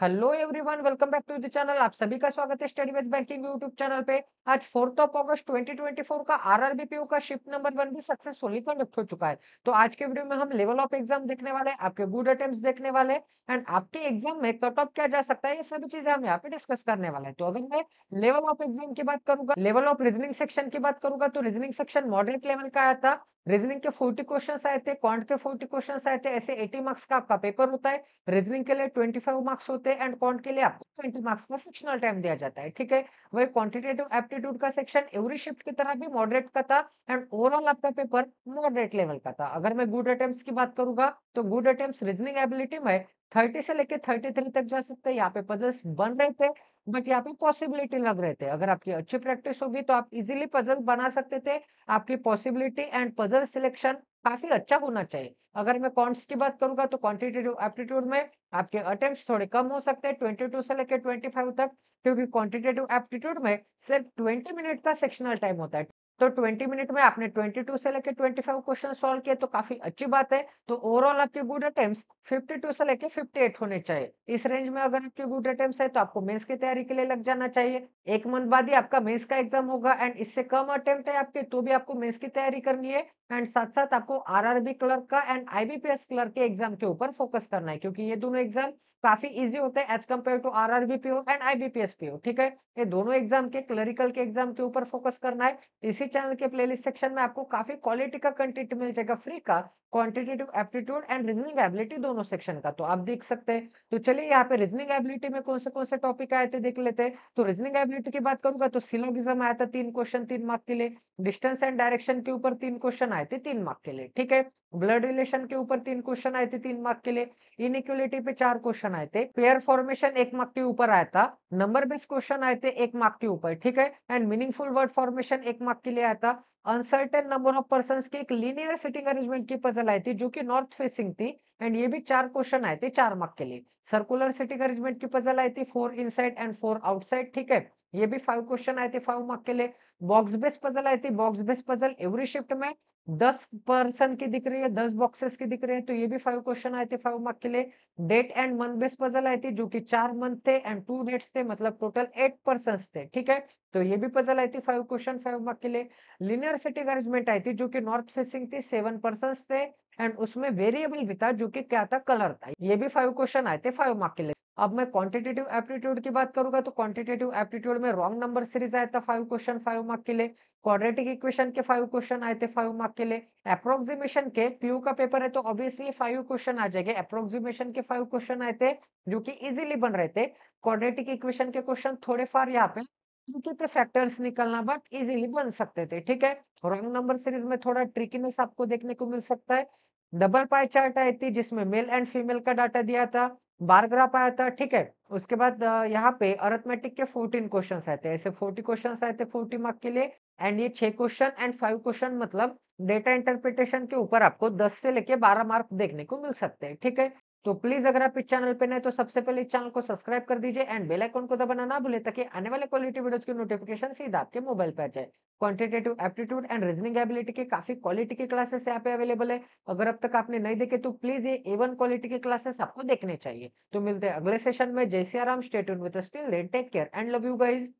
hello everyone welcome back to the channel आप सभी का स्वागत है study with banking YouTube channel पे आज फोर्थ ऑफ अगस्त 2024 का आरआरबीपीओ का शिफ्ट नंबर वन भी सक्सेसफुली कंडक्ट हो चुका है तो आज के वीडियो में हम लेवल ऑफ एग्जाम देखने वाले हैं आपके गुड अटेम्प्ट देखने वाले एंड आपके एग्जाम में कट ऑफ क्या जा सकता है ये सभी चीजें हम यहाँ पे डिस्कस करने वाले हैं तो अगर मैं लेवल ऑफ एग्जाम की बात करूंगा लेवल ऑफ रीजनिंग सेक्शन की बात करूंगा तो रीजनिंग सेक्शन मॉडरेट लेवल का आया था रीजनिंग के फोर्टी क्वेश्चन आए थे क्वांट के फोर्टी क्वेश्चन आए थे ऐसे एटी मार्क्स का आपका पेपर होता है रीजनिंग के लिए ट्वेंटी मार्क्स होता है होते हैं एंड कॉन्ट के लिए आपको ट्वेंटी मार्क्स का सेक्शनल टाइम दिया जाता है ठीक है वही क्वांटिटेटिव एप्टीट्यूड का सेक्शन एवरी शिफ्ट की तरह भी मॉडरेट का था एंड ओवरऑल आपका पेपर मॉडरेट लेवल का था अगर मैं गुड अटेम्प्ट की बात करूंगा तो गुड अटेम्प्ट रीजनिंग एबिलिटी में थर्टी से लेकर थर्टी थ्री तक जा सकते हैं यहाँ पे पजल्स बन रहे थे बट यहाँ पे पॉसिबिलिटी लग रहे थे अगर आपकी अच्छी प्रैक्टिस होगी तो आप इजीली पजल बना सकते थे आपकी पॉसिबिलिटी एंड पजल सिलेक्शन काफी अच्छा होना चाहिए अगर मैं कॉन्ट्स की बात करूंगा तो क्वान्टिटेटिव एप्टीट्यूड में आपके अटेम्प्ट थोड़े कम हो सकते हैं ट्वेंटी से लेकर ट्वेंटी तक क्योंकि क्वान्टिटेटिव एप्टीट्यूड में सिर्फ ट्वेंटी मिनट का सेक्शनल टाइम होता है तो 20 मिनट में आपने 22 से लेकर 25 क्वेश्चन सॉल्व किए तो काफी अच्छी बात है तो ओवरऑल आपके गुड अटेम्प्ट्स 52 से लेकर 58 होने चाहिए इस रेंज में अगर आपके गुड अटेम्प्ट्स है तो आपको मेंस की तैयारी के लिए लग जाना चाहिए एक मंथ बाद ही आपका मेंस का एग्जाम होगा एंड इससे कम अटेम्प्ट है आपके तो भी आपको मेन्स की तैयारी करनी है एंड साथ साथ आपको आरआरबी क्लर्क का एंड आईबीपीएस क्लर्क के एग्जाम के ऊपर फोकस करना है क्योंकि ये दोनों एग्जाम काफी इजी होते हैं as compared to R RB PO and IBPS PO ठीक है ये दोनों एग्जाम के क्लरिकल के एग्जाम के ऊपर फोकस करना है इसी चैनल के प्लेलिस्ट सेक्शन में आपको काफी क्वालिटी का कंटेंट मिल जाएगा फ्री का quantitative aptitude and reasoning ability दोनों सेक्शन का तो आप देख सकते हैं तो चलिए यहाँ पे रीजनिंग एबिलिटी में कौन से कौन से टॉपिक आए थे देख लेते हैं तो रीजनिंग एबिलिटी की बात करूंगा तो सिलोगिज्म आया था तीन क्वेश्चन तीन मार्क के लिए डिस्टेंस एंड डायरेक्शन के ऊपर तीन क्वेश्चन आए थे तीन मार्क के लिए ठीक है ब्लड रिलेशन के ऊपर तीन क्वेश्चन आए थे तीन मार्क के लिए इनिक्वलिटी पे चार क्वेश्चन आए थे पेयर फॉर्मेशन एक मार्क के ऊपर आया था नंबर बेस क्वेश्चन आए थे एक मार्क के ऊपर ठीक है एंड मीनिंगफुल वर्ड फॉर्मेशन एक मार्क के लिए आया था अनसर्टेन नंबर ऑफ पर्सन की एक लीनियर सिटिंग अरेंजमेंट की पजल आई थी जो की नॉर्थ फेसिंग थी एंड ये भी चार क्वेश्चन आए थे चार मार्क के लिए सर्कुलर सिटिंग अरेंजमेंट की पजल आई थी four in and four outside ठीक है ये भी फाइव क्वेश्चन आए थे फाइव मार्क के लिए बॉक्स बेस पजल आए थे box base puzzle every shift में दस पर्सन की दिख रही है दस बॉक्सेस की दिख रही है तो ये भी फाइव क्वेश्चन आए थे फाइव मार्क के लिए date and month base puzzle आए थे जो कि चार मंथ थे एंड टू डेट्स थे मतलब टोटल एट पर्सन थे ठीक है तो ये भी पजल आई थी फाइव क्वेश्चन फाइव मार्क के लिए लिनियर सिटी अरेंजमेंट आई थी जो की नॉर्थ फेसिंग थी सेवन पर्सन थे एंड उसमें वेरिएबल भी था जो कि क्या था कलर था ये भी फाइव क्वेश्चन आए थे फाइव मार्क के लिए अब मैं क्वांटिटेटिव एप्टीट्यूड की बात करूंगा तो क्वांटिटेटिव एप्टीट्यूड में रॉन्ग नंबर सीरीज आया था फाइव क्वेश्चन फाइव मार्क के लिए क्वाड्रेटिक इक्वेशन के फाइव क्वेश्चन आए थे फाइव मार्क के लिए अप्रोक्सीमेशन के पीयू का पेपर है तो ऑब्वियसली फाइव क्वेश्चन आ जाएंगे अप्रोक्सीमेशन के फाइव क्वेश्चन आए थे जो कि इजिली बन रहे थे क्वाड्रेटिक इक्वेशन के क्वेश्चन थोड़े फार यहाँ पे कितने फैक्टर्स निकलना बट इजीली बन सकते थे ठीक है रॉन्ग नंबर सीरीज में थोड़ा ट्रिकीनेस आपको देखने को मिल सकता है डबल पाई चार्ट आई थी जिसमें मेल एंड फीमेल का डाटा दिया था बार ग्राफ आया था ठीक है उसके बाद यहाँ पे अरथमेटिक के फोर्टीन क्वेश्चन आए थे ऐसे फोर्टी क्वेश्चन आए थे फोर्टी मार्क के लिए एंड ये छे क्वेश्चन एंड फाइव क्वेश्चन मतलब डेटा इंटरप्रिटेशन के ऊपर आपको दस से लेके बारह मार्क देखने को मिल सकते हैं ठीक है तो प्लीज अगर आप इस चैनल पे नए तो सबसे पहले इस चैनल को सब्सक्राइब कर दीजिए एंड बेल आइकन को दबाना ना भूले ताकि आने वाले क्वालिटी वीडियोस की नोटिफिकेशन सीधा आपके मोबाइल पे आ जाए quantitative aptitude and reasoning ability के काफी क्वालिटी के क्लासेस यहाँ पे अवेलेबल है अगर अब तक आपने नहीं देखे तो प्लीज ये ए क्वालिटी के क्लासेस आपको देखने चाहिए तो मिलते हैं अगले सेशन में जय Siyaram state with take care and love you guys